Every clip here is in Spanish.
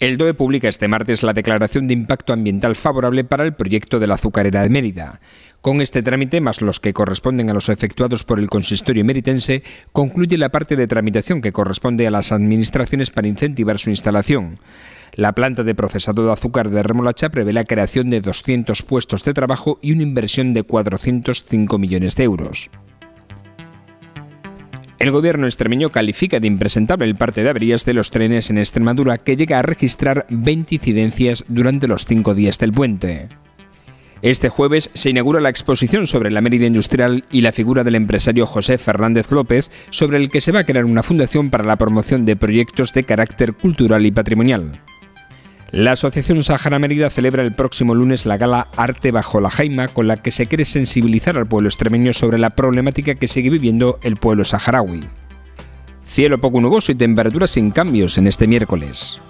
El DOE publica este martes la declaración de impacto ambiental favorable para el proyecto de la azucarera de Mérida. Con este trámite, más los que corresponden a los efectuados por el consistorio meritense, concluye la parte de tramitación que corresponde a las administraciones para incentivar su instalación. La planta de procesado de azúcar de Remolacha prevé la creación de 200 puestos de trabajo y una inversión de 405 millones de euros. El gobierno extremeño califica de impresentable el parte de averías de los trenes en Extremadura que llega a registrar 20 incidencias durante los cinco días del puente. Este jueves se inaugura la exposición sobre la Mérida Industrial y la figura del empresario José Fernández López, sobre el que se va a crear una fundación para la promoción de proyectos de carácter cultural y patrimonial. La Asociación Sahara Mérida celebra el próximo lunes la gala Arte bajo la Jaima, con la que se quiere sensibilizar al pueblo extremeño sobre la problemática que sigue viviendo el pueblo saharaui. Cielo poco nuboso y temperaturas sin cambios en este miércoles.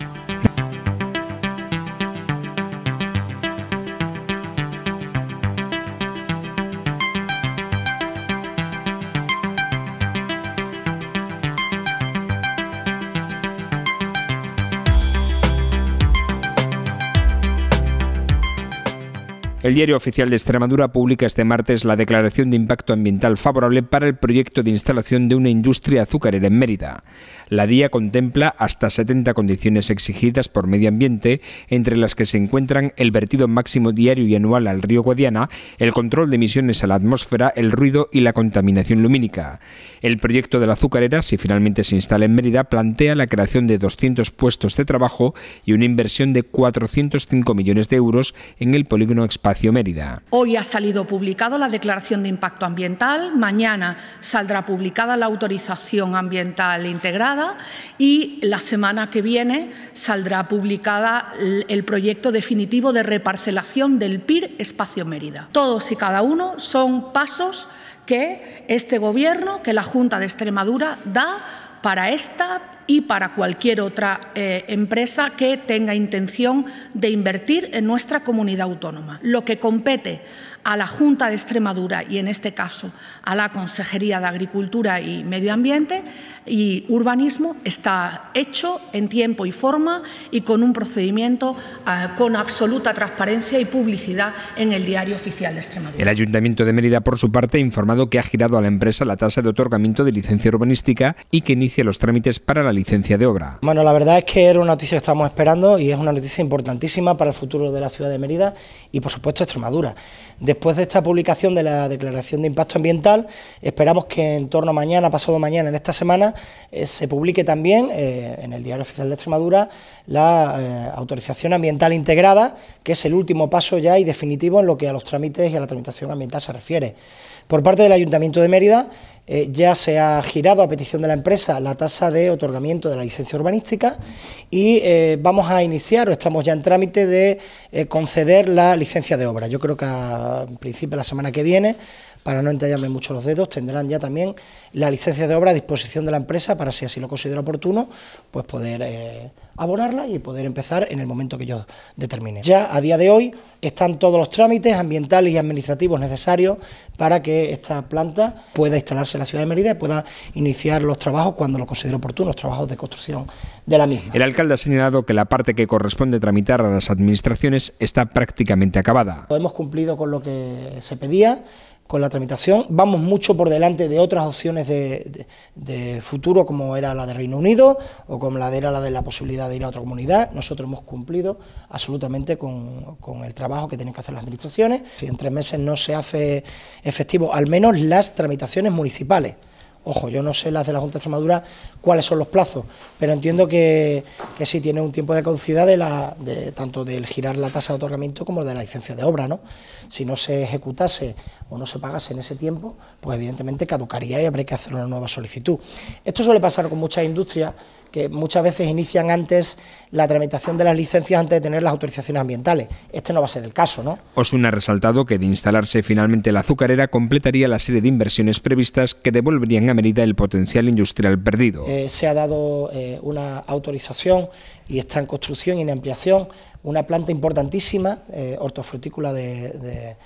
El diario oficial de Extremadura publica este martes la declaración de impacto ambiental favorable para el proyecto de instalación de una industria azucarera en Mérida. La DIA contempla hasta 70 condiciones exigidas por medio ambiente, entre las que se encuentran el vertido máximo diario y anual al río Guadiana, el control de emisiones a la atmósfera, el ruido y la contaminación lumínica. El proyecto de la azucarera, si finalmente se instala en Mérida, plantea la creación de 200 puestos de trabajo y una inversión de 405 millones de euros en el polígono expansivo Hoy ha salido publicado la declaración de impacto ambiental, mañana saldrá publicada la autorización ambiental integrada y la semana que viene saldrá publicada el proyecto definitivo de reparcelación del PIR Espacio Mérida. Todos y cada uno son pasos que este Gobierno, que la Junta de Extremadura da para esta y para cualquier otra eh, empresa que tenga intención de invertir en nuestra comunidad autónoma. Lo que compete a la Junta de Extremadura y, en este caso, a la Consejería de Agricultura y Medio Ambiente y Urbanismo está hecho en tiempo y forma y con un procedimiento eh, con absoluta transparencia y publicidad en el Diario Oficial de Extremadura. El Ayuntamiento de Mérida, por su parte, ha informado que ha girado a la empresa la tasa de otorgamiento de licencia urbanística y que inicia los trámites para la licencia de obra. Bueno, la verdad es que era una noticia que estábamos esperando y es una noticia importantísima para el futuro de la ciudad de Mérida y, por supuesto, Extremadura. Después de esta publicación de la Declaración de Impacto Ambiental, esperamos que en torno a mañana, pasado mañana, en esta semana, eh, se publique también eh, en el Diario Oficial de Extremadura la eh, autorización ambiental integrada, que es el último paso ya y definitivo en lo que a los trámites y a la tramitación ambiental se refiere. Por parte del Ayuntamiento de Mérida, eh, ya se ha girado a petición de la empresa la tasa de otorgamiento de la licencia urbanística y eh, vamos a iniciar o estamos ya en trámite de eh, conceder la licencia de obra. Yo creo que a principios de la semana que viene para no entallarme mucho los dedos, tendrán ya también la licencia de obra a disposición de la empresa para, si así lo considero oportuno, pues poder eh, abonarla y poder empezar en el momento que yo determine. Ya a día de hoy están todos los trámites ambientales y administrativos necesarios para que esta planta pueda instalarse en la ciudad de Mérida y pueda iniciar los trabajos cuando lo considere oportuno, los trabajos de construcción de la misma. El alcalde ha señalado que la parte que corresponde tramitar a las administraciones está prácticamente acabada. Hemos cumplido con lo que se pedía con la tramitación. Vamos mucho por delante de otras opciones de, futuro, como era la de Reino Unido o como la de, era la de la posibilidad de ir a otra comunidad. Nosotros hemos cumplido absolutamente con, con el trabajo que tienen que hacer las administraciones. Si en tres meses no se hace efectivo, al menos las tramitaciones municipales. Ojo, yo no sé las de la Junta de Extremadura cuáles son los plazos, pero entiendo que, que sí tiene un tiempo de caducidad de la, tanto del girar la tasa de otorgamiento como de la licencia de obra. ¿no? Si no se ejecutase o no se pagase en ese tiempo, pues evidentemente caducaría y habría que hacer una nueva solicitud. Esto suele pasar con muchas industrias que muchas veces inician antes la tramitación de las licencias antes de tener las autorizaciones ambientales. Este no va a ser el caso, ¿no? Osuna ha resaltado que de instalarse finalmente la azucarera completaría la serie de inversiones previstas que devolverían medida el potencial industrial perdido. Eh, se ha dado eh, una autorización y está en construcción y en ampliación una planta importantísima, ...hortofrutícula eh, hortofrutícola de,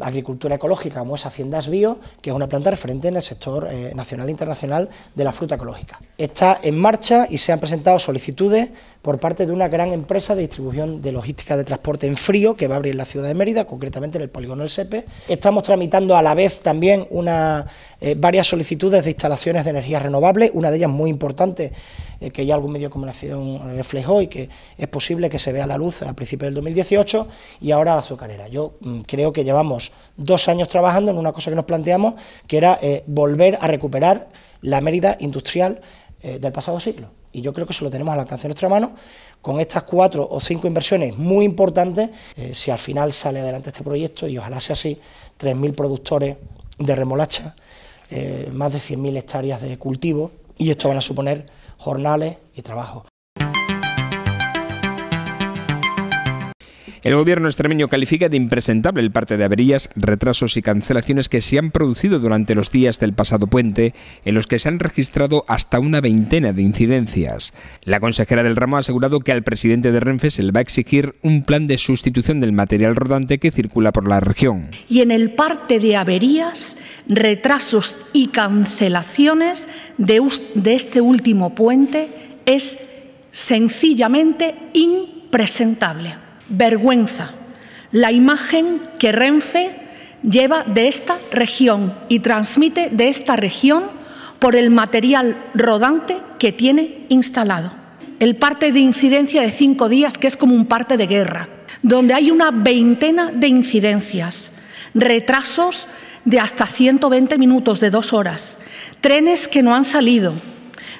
agricultura ecológica como es Haciendas Bio, que es una planta referente en el sector nacional e internacional de la fruta ecológica. Está en marcha y se han presentado solicitudes por parte de una gran empresa de distribución de logística de transporte en frío que va a abrir la ciudad de Mérida, concretamente en el polígono del SEPE. Estamos tramitando a la vez también una, eh, varias solicitudes de instalaciones de energías renovables, una de ellas muy importante eh, que ya algún medio de comunicación reflejó y que es posible que se vea la luz a principios del 2018 y ahora la azucarera. Yo mm, creo que llevamos dos años trabajando en una cosa que nos planteamos, que era eh, volver a recuperar la Mérida industrial del pasado siglo. Y yo creo que eso lo tenemos al alcance de nuestra mano. Con estas cuatro o cinco inversiones muy importantes, eh, si al final sale adelante este proyecto, y ojalá sea así, 3.000 productores de remolacha, eh, más de 100.000 hectáreas de cultivo, y esto van a suponer jornales y trabajo. El gobierno extremeño califica de impresentable el parte de averías, retrasos y cancelaciones que se han producido durante los días del pasado puente, en los que se han registrado hasta una veintena de incidencias. La consejera del ramo ha asegurado que al presidente de Renfe se le va a exigir un plan de sustitución del material rodante que circula por la región. Y en el parte de averías, retrasos y cancelaciones de, de este último puente es sencillamente impresentable vergüenza, la imagen que Renfe lleva de esta región y transmite de esta región por el material rodante que tiene instalado. El parte de incidencia de cinco días, que es como un parte de guerra, donde hay una veintena de incidencias, retrasos de hasta 120 minutos, de dos horas, trenes que no han salido,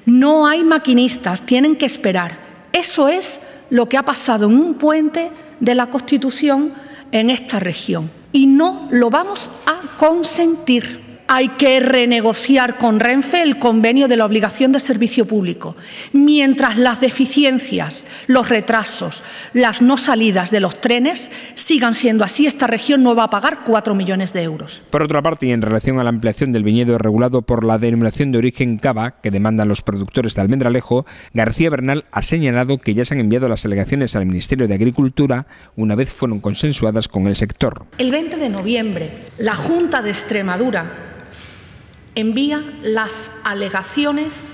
no hay maquinistas, tienen que esperar. Eso es lo que ha pasado en un puente de la Constitución en esta región. Y no lo vamos a consentir hay que renegociar con Renfe el convenio de la obligación de servicio público, mientras las deficiencias, los retrasos, las no salidas de los trenes sigan siendo así, esta región no va a pagar cuatro millones de euros. Por otra parte, y en relación a la ampliación del viñedo regulado por la denominación de origen cava que demandan los productores de Almendralejo, García Bernal ha señalado que ya se han enviado las alegaciones al Ministerio de Agricultura una vez fueron consensuadas con el sector. El 20 de noviembre, la Junta de Extremadura envía las alegaciones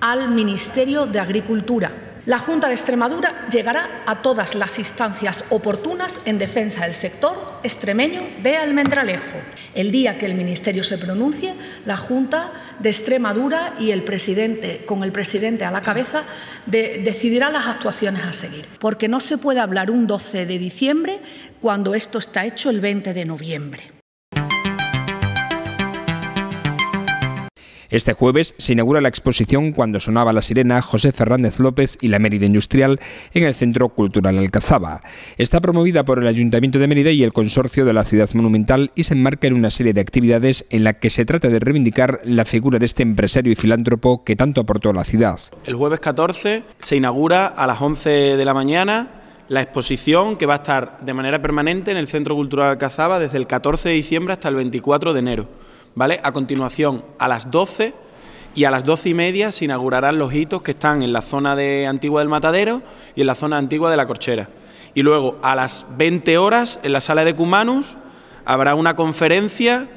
al Ministerio de Agricultura. La Junta de Extremadura llegará a todas las instancias oportunas en defensa del sector extremeño de Almendralejo. El día que el Ministerio se pronuncie, la Junta de Extremadura y el presidente, con el presidente a la cabeza, decidirá las actuaciones a seguir. Porque no se puede hablar un 12 de diciembre cuando esto está hecho el 20 de noviembre. Este jueves se inaugura la exposición Cuando sonaba la sirena José Fernández López y la Mérida Industrial en el Centro Cultural Alcazaba. Está promovida por el Ayuntamiento de Mérida y el Consorcio de la Ciudad Monumental y se enmarca en una serie de actividades en la que se trata de reivindicar la figura de este empresario y filántropo que tanto aportó a la ciudad. El jueves 14 se inaugura a las 11 de la mañana la exposición que va a estar de manera permanente en el Centro Cultural Alcazaba desde el 14 de diciembre hasta el 24 de enero. ¿vale? A continuación, a las 12 y a las 12 y media se inaugurarán los hitos que están en la zona de antigua del Matadero y en la zona antigua de la Corchera. Y luego, a las 20 horas, en la sala de Cumanus, habrá una conferencia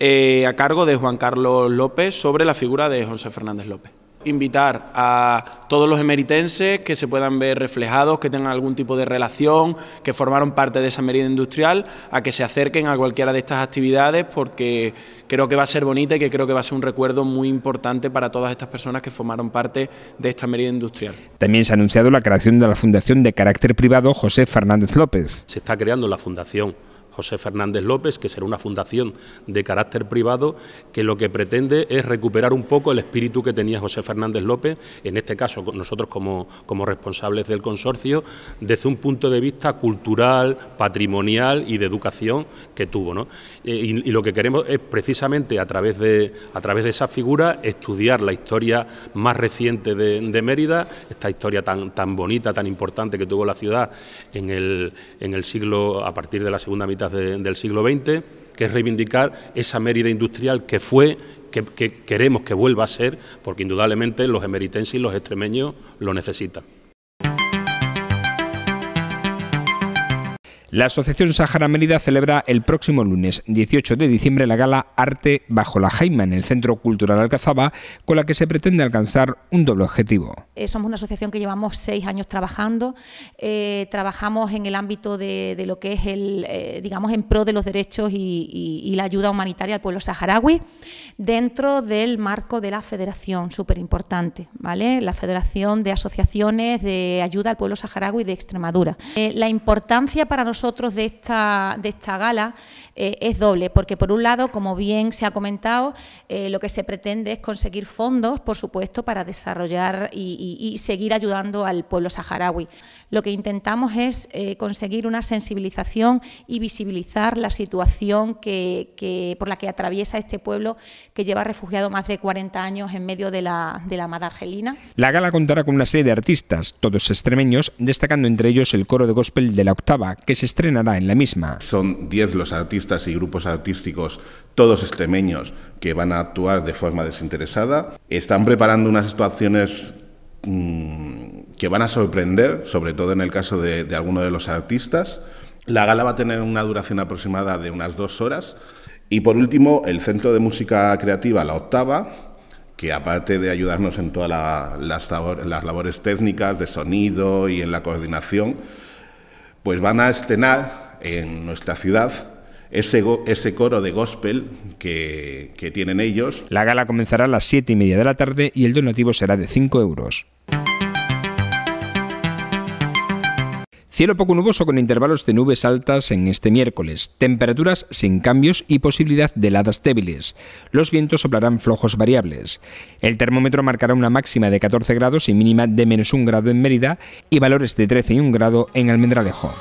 eh, a cargo de Juan Carlos López sobre la figura de José Fernández López invitar a todos los emeritenses que se puedan ver reflejados, que tengan algún tipo de relación, que formaron parte de esa merida industrial, a que se acerquen a cualquiera de estas actividades porque creo que va a ser bonita y que creo que va a ser un recuerdo muy importante para todas estas personas que formaron parte de esta medida industrial. También se ha anunciado la creación de la Fundación de Carácter Privado José Fernández López. Se está creando la Fundación José Fernández López, que será una fundación de carácter privado, que lo que pretende es recuperar un poco el espíritu que tenía José Fernández López, en este caso nosotros como, responsables del consorcio, desde un punto de vista cultural, patrimonial y de educación que tuvo. ¿no? Eh, y, lo que queremos es precisamente a través de, a través de esa figura estudiar la historia más reciente de, Mérida, esta historia tan, tan bonita, tan importante que tuvo la ciudad en el, en el siglo, a partir de la segunda mitad del siglo XX, que es reivindicar esa Mérida industrial que fue, que, que queremos que vuelva a ser, porque indudablemente los emeritenses y los extremeños lo necesitan. La Asociación Sahara Mérida celebra el próximo lunes 18 de diciembre la gala Arte bajo la Jaima en el Centro Cultural Alcazaba, con la que se pretende alcanzar un doble objetivo. Eh, somos una asociación que llevamos seis años trabajando. Eh, trabajamos en el ámbito de, lo que es el, eh, digamos, en pro de los derechos y, la ayuda humanitaria al pueblo saharaui, dentro del marco de la federación, súper importante, ¿vale? La Federación de Asociaciones de Ayuda al Pueblo Saharaui de Extremadura. la importancia para nosotros nosotros de esta, de esta gala eh, es doble, porque por un lado, como bien se ha comentado, eh, lo que se pretende es conseguir fondos, por supuesto, para desarrollar y, seguir ayudando al pueblo saharaui. Lo que intentamos es eh, conseguir una sensibilización y visibilizar la situación que, por la que atraviesa este pueblo que lleva refugiado más de 40 años en medio de la, de la argelina. La gala contará con una serie de artistas, todos extremeños, destacando entre ellos el coro de gospel de la octava, que se estrenará en la misma. Son 10 los artistas y grupos artísticos, todos extremeños, que van a actuar de forma desinteresada. Están preparando unas actuaciones mm, que van a sorprender, sobre todo en el caso de, de alguno de los artistas. La gala va a tener una duración aproximada de unas dos horas. Y por último, el Centro de Música Creativa, la Octava, que aparte de ayudarnos en todas las labores técnicas, de sonido y en la coordinación, pues van a estrenar en nuestra ciudad ese, ese, coro de gospel que, que tienen ellos. La gala comenzará a las 7 y media de la tarde y el donativo será de 5 euros. Cielo poco nuboso con intervalos de nubes altas en este miércoles, temperaturas sin cambios y posibilidad de heladas débiles. Los vientos soplarán flojos variables. El termómetro marcará una máxima de 14 grados y mínima de menos 1 grado en Mérida y valores de 13 y 1 grado en Almendralejo.